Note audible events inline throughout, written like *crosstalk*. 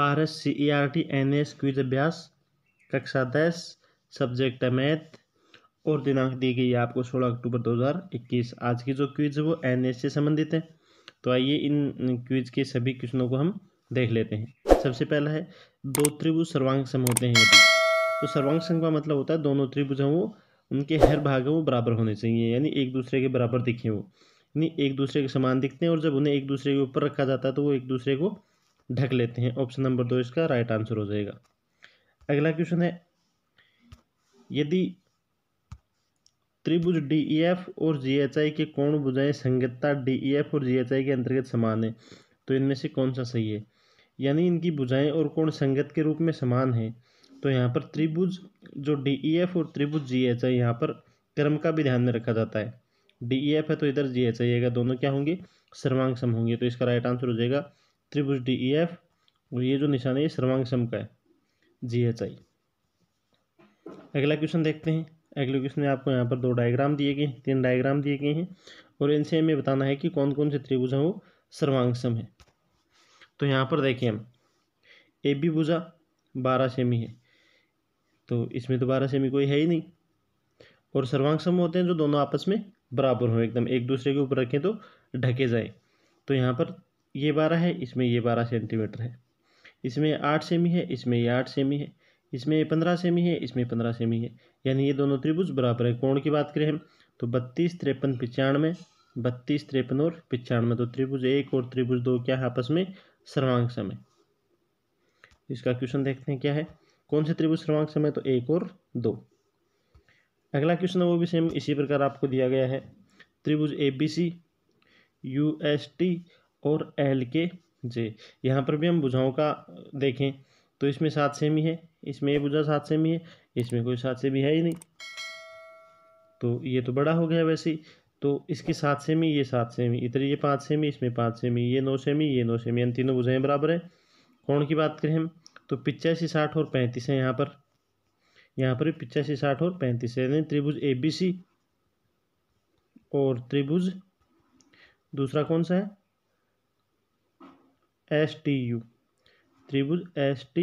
पारस C E R T N S quiz अभ्यास कक्षा दस सब्जेक्ट है मैथ और दिनांक दी गई है आपको सोलह अक्टूबर दो हज़ार इक्कीस आज की जो क्विज है वो एन एस e से संबंधित है तो आइए इन क्विज के सभी क्वेश्चनों को हम देख लेते हैं सबसे पहला है दो त्रिभुज सर्वांग सम होते हैं तो सर्वांग सम का मतलब होता है दोनों त्रिभुज हैं वो उनके हर भाग वो बराबर होने चाहिए यानी एक दूसरे के बराबर दिखें वो यानी एक दूसरे के समान दिखते हैं और जब उन्हें एक दूसरे के ऊपर रखा जाता है तो वो एक दूसरे को ढक लेते हैं ऑप्शन नंबर दो इसका राइट आंसर हो जाएगा अगला क्वेश्चन है यदि त्रिभुज डी ई एफ और जी एच आई के कोण बुझाएँ संगतता डी ई एफ और जी एच आई के अंतर्गत समान है तो इनमें से कौन सा सही है यानी इनकी बुझाएँ और कोण संगत के रूप में समान है तो यहाँ पर त्रिभुज जो डी ई एफ और त्रिभुज जी एच आई यहाँ पर क्रम का भी ध्यान में रखा जाता है डी ई एफ है तो इधर जी एच आई आएगा दोनों क्या होंगे सर्वांग सम होंगे तो इसका राइट आंसर हो जाएगा त्रिभुज डी ई एफ और ये जो निशान है ये सर्वांग सम का है जी एच आई अगला क्वेश्चन देखते हैं अगले क्वेश्चन में आपको यहाँ पर दो डायग्राम दिए गए हैं तीन डायग्राम दिए गए हैं और इनसे हमें बताना है कि कौन कौन से त्रिभुज हैं वो सर्वांग सम है तो यहाँ पर देखें हम ए बी भुजा बारह सेमी है तो इसमें तो बारह सेमी कोई है ही नहीं और सर्वांग सम होते हैं जो दोनों आपस में बराबर हों एकदम एक दूसरे के ऊपर रखें तो ढके जाए तो यहाँ पर ये बारह है इसमें ये बारह सेंटीमीटर है इसमें आठ सेमी है इसमें ये आठ सेमी है इसमें पंद्रह सेमी है इसमें पंद्रह सेमी है यानी ये दोनों त्रिभुज बराबर है कोण की बात करें हम तो बत्तीस तिरपन पचानवे बत्तीस तिरपन और पचानवे तो त्रिभुज एक और त्रिभुज दो क्या है आपस में सर्वांग समय इसका क्वेश्चन देखते हैं क्या है कौन से त्रिभुज सर्वांग समय तो एक और दो अगला क्वेश्चन है वो भी सेम इसी प्रकार आपको दिया गया है त्रिभुज A B C U S T और एल के जे यहाँ पर भी हम बुझाओं का देखें तो इसमें सात सेमी है इसमें ये बुझा सात सेमी है इसमें कोई सात सेमी है ही नहीं तो ये तो बड़ा हो गया वैसे ही तो इसकी सात सेमी ये सात सेमी इतने ये पाँच सेमी इसमें पाँच सेमी ये नौ सेमी ये नौ सेमी इन तीनों बुझाएँ बराबर हैं कौन की बात करें हम तो पिचासी साठ और पैंतीस है यहाँ पर यहाँ पर भी पिचासी साठ और पैंतीस है यानी त्रिभुज ए बी सी और त्रिभुज दूसरा कौन सा है एस टी यू त्रिभुज एस टी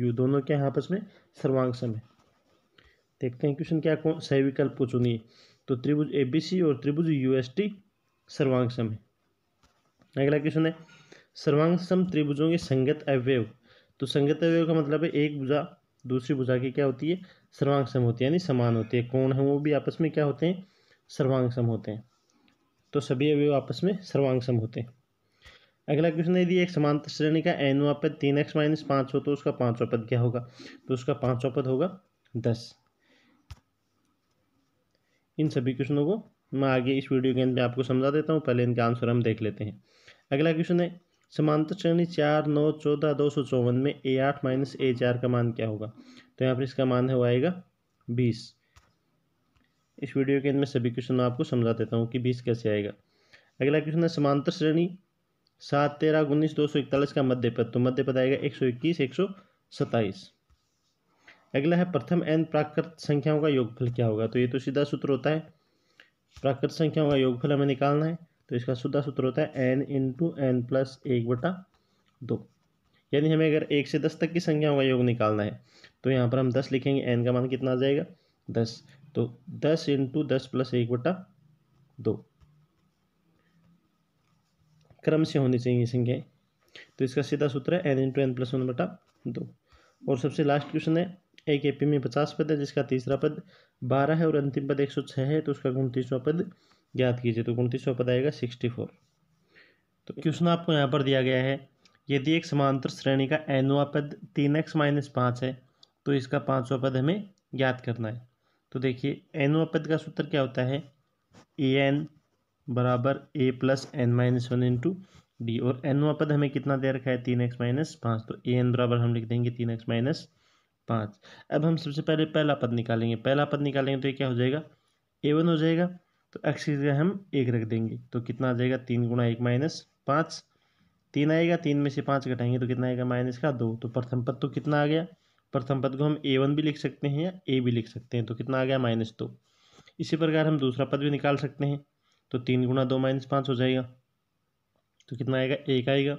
यू दोनों के यहाँ आपस में सर्वांग सम है देखते हैं क्वेश्चन क्या कौन सही विकल्प को चुनिए तो त्रिभुज ए बी सी और त्रिभुज यू एस टी सर्वांग सम है अगला क्वेश्चन है सर्वांग सम त्रिभुजों के संगत अवयव तो संगत अवयव का मतलब है एक भुजा दूसरी भुजा की क्या होती है सर्वांग सम होती है यानी समान होती है कौन है वो भी आपस में क्या होते हैं सर्वांग सम होते हैं तो सभी अवयव आपस में सर्वांग सम होते हैं अगला क्वेश्चन यदि एक समांतर श्रेणी का एनवा पद तीन एक्स माइनस पाँच हो तो उसका पाँचवा पद क्या होगा तो उसका पाँचवा पद होगा दस इन सभी क्वेश्चनों को मैं आगे इस वीडियो के अंदर आपको समझा देता हूँ पहले इनके आंसर हम देख लेते हैं अगला क्वेश्चन है समांतर श्रेणी चार नौ चौदह दो सौ चौवन में ए आठ माइनस ए चार का मान क्या होगा तो यहाँ पर इसका मान है वो आएगा बीस इस वीडियो के अंदर मैं सभी क्वेश्चन आपको समझा देता हूँ कि बीस कैसे आएगा अगला क्वेश्चन है समांतर श्रेणी सात तेरह उन्नीस दो सौ इकतालीस का मध्य पद तो मध्य पद आएगा एक सौ इक्कीस एक सौ सत्ताईस अगला है प्रथम एन प्राकृत संख्याओं का योगफल क्या होगा तो ये तो सीधा सूत्र होता है प्राकृत संख्याओं का योगफल हमें निकालना है तो इसका सीधा सूत्र होता है एन इंटू एन प्लस एक बटा दो यानी हमें अगर एक से दस तक की संख्याओं का योग निकालना है तो यहाँ पर हम दस लिखेंगे एन का मान कितना आ जाएगा दस तो दस इंटू दस प्लस एक बटा दो क्रम से होनी चाहिए संख्याएं तो इसका सीधा सूत्र है N into N plus one बटा दो और सबसे लास्ट क्वेश्चन है एक एपी में पचास पद है जिसका तीसरा पद बारह है और अंतिम पद एक सौ छः है तो उसका उनतीसवा पद ज्ञात कीजिए तो उनतीसवा पद आएगा सिक्सटी फोर तो क्वेश्चन आपको यहाँ पर दिया गया है यदि एक समांतर श्रेणी का एनवा पद तीन एक्स माइनस पाँच है तो इसका पाँचवा पद हमें ज्ञात करना है तो देखिए एनवा पद का सूत्र क्या होता है ए एन बराबर A plus N minus one into D और एनवा पद हमें कितना दे रखा है तीन एक्स माइनस पाँच तो ए एन बराबर हम लिख देंगे तीन एक्स माइनस पाँच अब हम सबसे पहले पहला पद निकालेंगे पहला पद निकालेंगे तो ये क्या हो जाएगा ए वन हो जाएगा तो एक्स की जगह हम एक रख देंगे तो कितना आ जाएगा तीन गुणा एक माइनस पाँच तीन आएगा तीन में से पाँच घटाएंगे तो कितना आएगा माइनस का दो तो प्रथम पद तो कितना आ गया प्रथम पद को हम ए वन भी लिख सकते हैं या ए भी लिख सकते हैं तो कितना आ गया माइनस दो इसी प्रकार हम दूसरा पद भी निकाल सकते हैं तो तीन गुना दो माइनस पाँच हो जाएगा तो कितना आएगा एक आएगा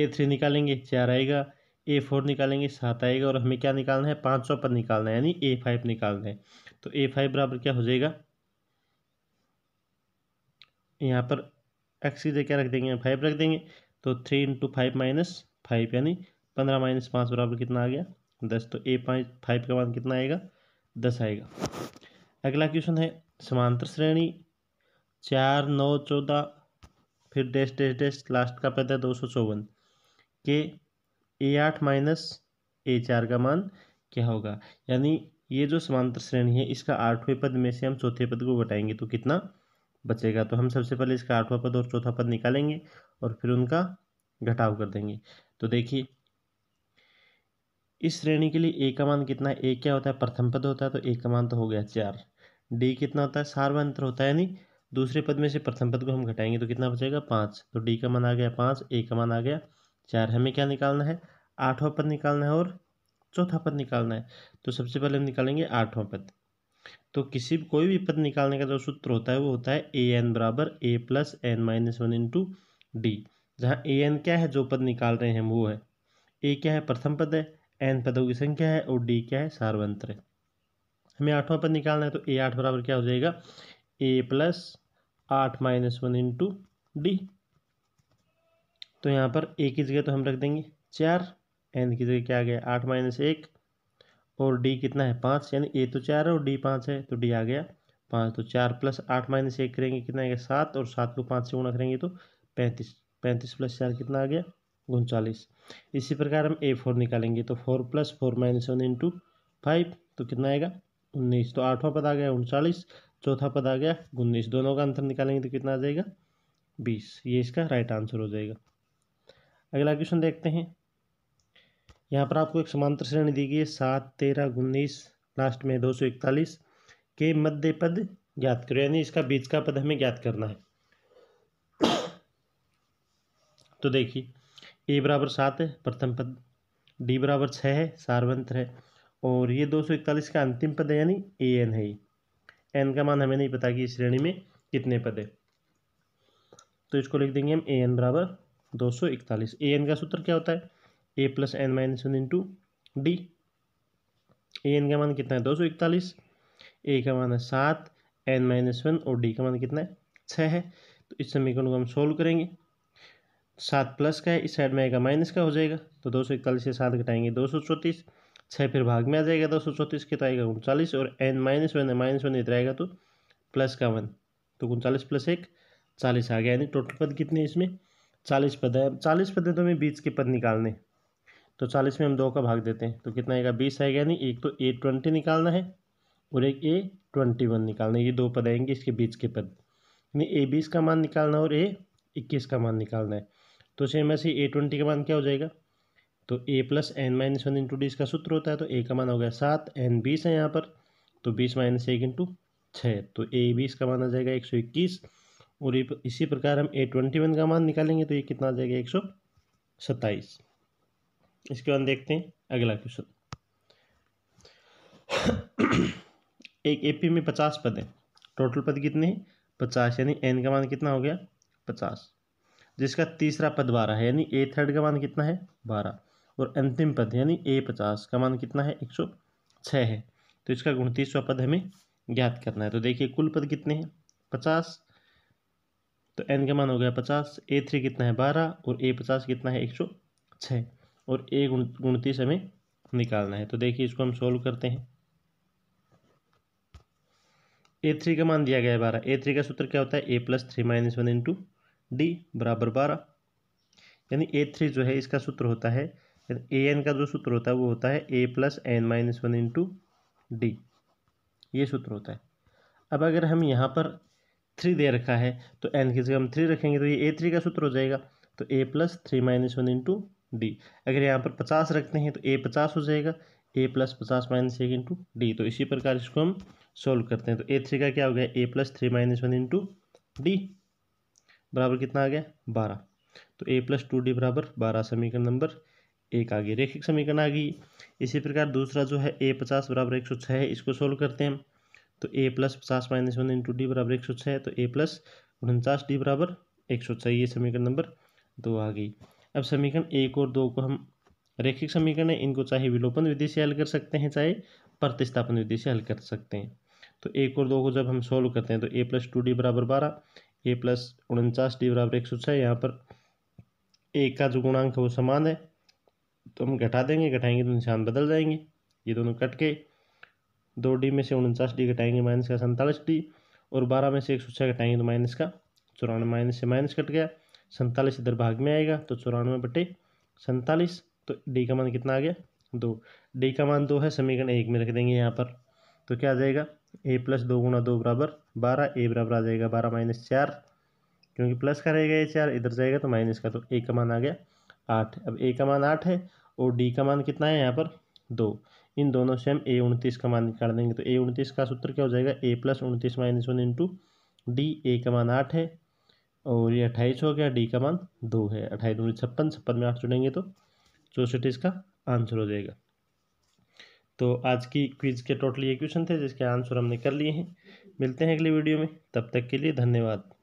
ए थ्री निकालेंगे चार आएगा ए फोर निकालेंगे सात आएगा और हमें क्या निकालना है पाँच सौ पर निकालना है यानी ए फाइव निकालना है तो ए फाइव बराबर क्या हो जाएगा यहाँ पर एक्स की जगह क्या रख देंगे फाइव रख देंगे तो three into five minus five यानी पंद्रह माइनस पाँच बराबर कितना आ गया दस तो ए पाँच फाइव का मान कितना आएगा दस आएगा अगला क्वेश्चन है समांतर श्रेणी चार नौ चौदह फिर डेस्ट डेस्ट डैश लास्ट का पता है दो सौ चौवन के ए आठ माइनस ए चार का मान क्या होगा यानी ये जो समांतर श्रेणी है इसका आठवें पद में से हम चौथे पद को घटाएंगे तो कितना बचेगा तो हम सबसे पहले इसका आठवां पद और चौथा पद निकालेंगे और फिर उनका घटाव कर देंगे तो देखिए इस श्रेणी के लिए ए का मान कितना है ए क्या होता है प्रथम पद होता है तो ए का मान तो हो गया चार डी कितना होता है सार्वंत्र होता है यानी दूसरे पद में से प्रथम पद को हम घटाएंगे तो कितना बचेगा पाँच तो डी का मान आ गया पाँच ए का मान आ गया चार हमें क्या निकालना है आठवां पद निकालना है और चौथा पद निकालना है तो सबसे पहले हम निकालेंगे आठवां पद तो किसी कोई भी पद निकालने का जो सूत्र होता है वो होता है ए एन बराबर A plus N minus one into D जहाँ ए एन क्या है जो पद निकाल रहे हैं वो है ए क्या है प्रथम पद है एन पदों की संख्या है और डी क्या है सार्वंत्र हमें आठवां पद निकालना है तो ए आठ बराबर क्या हो जाएगा ए प्लस आठ माइनस वन इंटू डी तो यहाँ पर ए की जगह तो हम रख देंगे चार एन की जगह क्या आ गया आठ माइनस एक और डी कितना है पाँच यानी ए तो चार है और डी पाँच है तो डी आ गया पाँच तो चार प्लस आठ माइनस एक करेंगे कितना आएगा सात और सात को पाँच से गुणा करेंगे तो पैंतीस पैंतीस प्लस चार कितना आ गया उनचालीस इसी प्रकार हम ए फोर निकालेंगे तो four plus four minus one into five तो कितना आएगा उन्नीस तो आठवां पद आ गया उनचालीस चौथा पद आ गया उन्नीस दोनों का आंसर निकालेंगे तो कितना आ जाएगा बीस ये इसका राइट आंसर हो जाएगा अगला क्वेश्चन देखते हैं यहाँ पर आपको एक समांतर श्रेणी दी गई है सात तेरह उन्नीस लास्ट में दो सौ इकतालीस के मध्य पद ज्ञात करो यानी इसका बीच का पद हमें ज्ञात करना है *coughs* तो देखिए ए बराबर सात है प्रथम पद डी बराबर छः है सार्वंत्र है और ये दो सौ इकतालीस का अंतिम पद है यानी ए एन है ये एन का मान हमें नहीं पता कि इस श्रेणी में कितने पद है तो इसको लिख देंगे हम ए एन बराबर दो सौ इकतालीस ए एन का सूत्र क्या होता है A plus N minus one into D A N का मान कितना है दो सौ इकतालीस ए का मान है सात एन माइनस वन और डी का मान कितना है छः है तो इस समीकरण को हम सोल्व करेंगे सात प्लस का है इस साइड में आएगा माइनस का हो जाएगा तो दो सौ इकतालीस से सात घटाएंगे दो सौ चौंतीस छः फिर भाग में आ जाएगा दो सौ चौंतीस कितना तो आएगा उनचालीस और एन माइनस वन है माइनस वन इधर आएगा तो प्लस का वन तो उनचालीस प्लस एक चालीस आ गया यानी टोटल पद कितने इसमें चालीस पद है चालीस पद है तो हमें बीच के पद निकालने तो चालीस में हम दो का भाग देते हैं तो कितना आएगा बीस आएगा यानी एक तो ए ट्वेंटी निकालना है और एक ए ट्वेंटी वन निकालना है ये दो पद आएंगे इसके बीच के पद यानी ए बीस का मान निकालना और ए इक्कीस का मान निकालना है तो सेम ऐसे ए ट्वेंटी का मान क्या हो जाएगा तो A plus N minus one into D इसका सूत्र होता है तो ए का मान हो गया सात एन बीस है यहाँ पर तो बीस माइनस एक इंटू छः तो ए बीस का मान आ जाएगा एक सौ इक्कीस और इसी प्रकार हम ए ट्वेंटी वन का मान निकालेंगे तो ये कितना आ जाएगा एक सौ सत्ताईस इसके बाद देखते हैं अगला क्वेश्चन *coughs* एक पी में पचास पद हैं टोटल पद कितने हैं पचास यानी एन का मान कितना हो गया पचास जिसका तीसरा पद बारह है यानी ए थर्ड का मान कितना है बारह और अंतिम पद यानी ए पचास का मान कितना है एक सौ छः है तो इसका गुणतीसवा पद हमें ज्ञात करना है तो देखिए कुल पद कितने हैं पचास तो एन का मान हो गया पचास ए थ्री कितना है बारह और ए पचास कितना है एक सौ छः और ए गुण हमें निकालना है तो देखिए इसको हम सोल्व करते हैं ए थ्री का मान दिया गया है बारह ए थ्री का सूत्र क्या होता है A plus three minus one into D बराबर बारह यानी ए थ्री जो है इसका सूत्र होता है ए एन का जो सूत्र होता है वो होता है A plus N minus one into D ये सूत्र होता है अब अगर हम यहाँ पर थ्री दे रखा है तो एन की जगह हम थ्री रखेंगे तो ये ए थ्री का सूत्र हो जाएगा तो A plus three minus one into D अगर यहाँ पर पचास रखते हैं तो ए पचास हो जाएगा ए प्लस पचास माइनस एक इंटू डी तो इसी प्रकार इसको हम सोल्व करते हैं तो ए थ्री का क्या हो गया A plus three minus one into D बराबर कितना आ गया बारह तो ए प्लस टू डी बराबर बारह समीकरण नंबर एक आ गई रेखिक समीकरण आ गई इसी प्रकार दूसरा जो है ए पचास बराबर एक सौ छः इसको सोल्व करते हैं तो ए प्लस पचास माइनस वन इंटू डी बराबर एक सौ छः तो ए प्लस उनचास डी बराबर एक सौ छः ये समीकरण नंबर दो आ गई अब समीकरण एक और दो को हम रेखिक समीकरण है इनको चाहे विलोपन विधि से हल कर सकते हैं चाहे प्रतिस्थापन विधि से हल कर सकते हैं तो एक और दो को जब हम सोल्व करते हैं तो ए प्लस टू डी बराबर बारह ए प्लस उनचास डी बराबर एक सौ छः यहाँ पर एक का जो गुणांक है वो समान है तो हम घटा देंगे घटाएंगे तो निशान बदल जाएंगे ये दोनों कट के दो डी में से उनचास डी घटाएंगे माइनस का सैंतालीस डी और बारह में से एक सौ छः घटाएंगे तो माइनस का चौरानवे माइनस से माइनस कट गया सैंतालीस इधर भाग में आएगा तो चौरानवे बटे सैंतालीस तो डी का मान कितना आ गया दो डी का मान दो है समीकरण एक में रख देंगे यहाँ पर तो क्या आ जाएगा ए प्लस दो गुना दो बराबर बारह ए बराबर आ जाएगा बारह माइनस चार क्योंकि प्लस का रहेगा ये चार इधर जाएगा तो माइनस का तो ए का मान आ गया आठ अब ए का मान आठ है और डी का मान कितना है यहाँ पर दो इन दोनों से हम ए उनतीस का मान निकाल देंगे तो ए उनतीस का सूत्र क्या हो जाएगा ए प्लस उनतीस minus one into D A का मान आठ है और ये अट्ठाईस हो गया डी का मान दो है अट्ठाईस उन्नीस छप्पन छप्पन में आठ चुनेंगे तो चौसठ इसका आंसर हो जाएगा तो आज की क्विज के टोटली ये क्वेश्चन थे जिसके आंसर हमने कर लिए हैं मिलते हैं अगली वीडियो में तब तक के लिए धन्यवाद